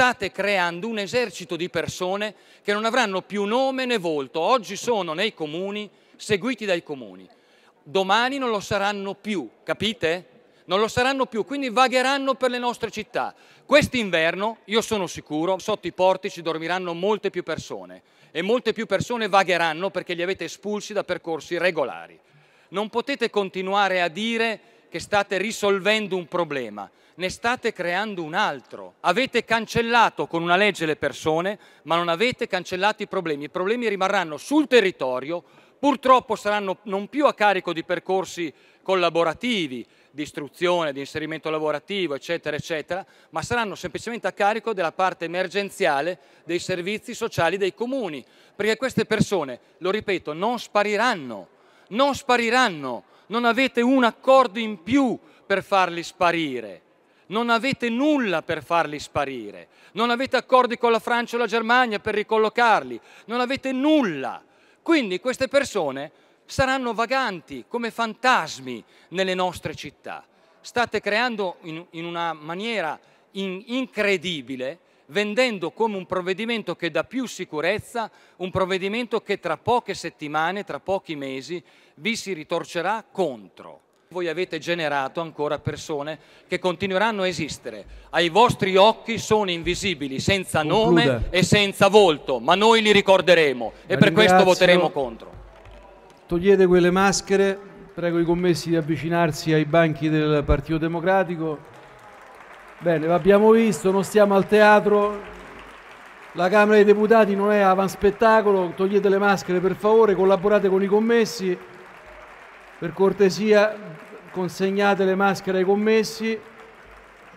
state creando un esercito di persone che non avranno più nome né volto, oggi sono nei comuni, seguiti dai comuni, domani non lo saranno più, capite? non lo saranno più, quindi vagheranno per le nostre città. Quest'inverno, io sono sicuro, sotto i portici dormiranno molte più persone e molte più persone vagheranno perché li avete espulsi da percorsi regolari. Non potete continuare a dire che state risolvendo un problema, ne state creando un altro. Avete cancellato con una legge le persone, ma non avete cancellato i problemi. I problemi rimarranno sul territorio, purtroppo saranno non più a carico di percorsi collaborativi, di istruzione, di inserimento lavorativo, eccetera, eccetera, ma saranno semplicemente a carico della parte emergenziale dei servizi sociali dei comuni, perché queste persone, lo ripeto, non spariranno, non spariranno non avete un accordo in più per farli sparire. Non avete nulla per farli sparire. Non avete accordi con la Francia o la Germania per ricollocarli. Non avete nulla. Quindi queste persone saranno vaganti come fantasmi nelle nostre città. State creando in, in una maniera in, incredibile vendendo come un provvedimento che dà più sicurezza, un provvedimento che tra poche settimane, tra pochi mesi, vi si ritorcerà contro. Voi avete generato ancora persone che continueranno a esistere. Ai vostri occhi sono invisibili, senza Conclude. nome e senza volto, ma noi li ricorderemo e La per questo voteremo contro. Togliete quelle maschere, prego i commessi di avvicinarsi ai banchi del Partito Democratico. Bene, l'abbiamo visto, non stiamo al teatro, la Camera dei Deputati non è avanspettacolo, togliete le maschere per favore, collaborate con i commessi, per cortesia consegnate le maschere ai commessi,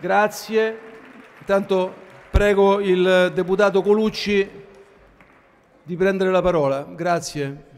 grazie. Intanto prego il deputato Colucci di prendere la parola, grazie.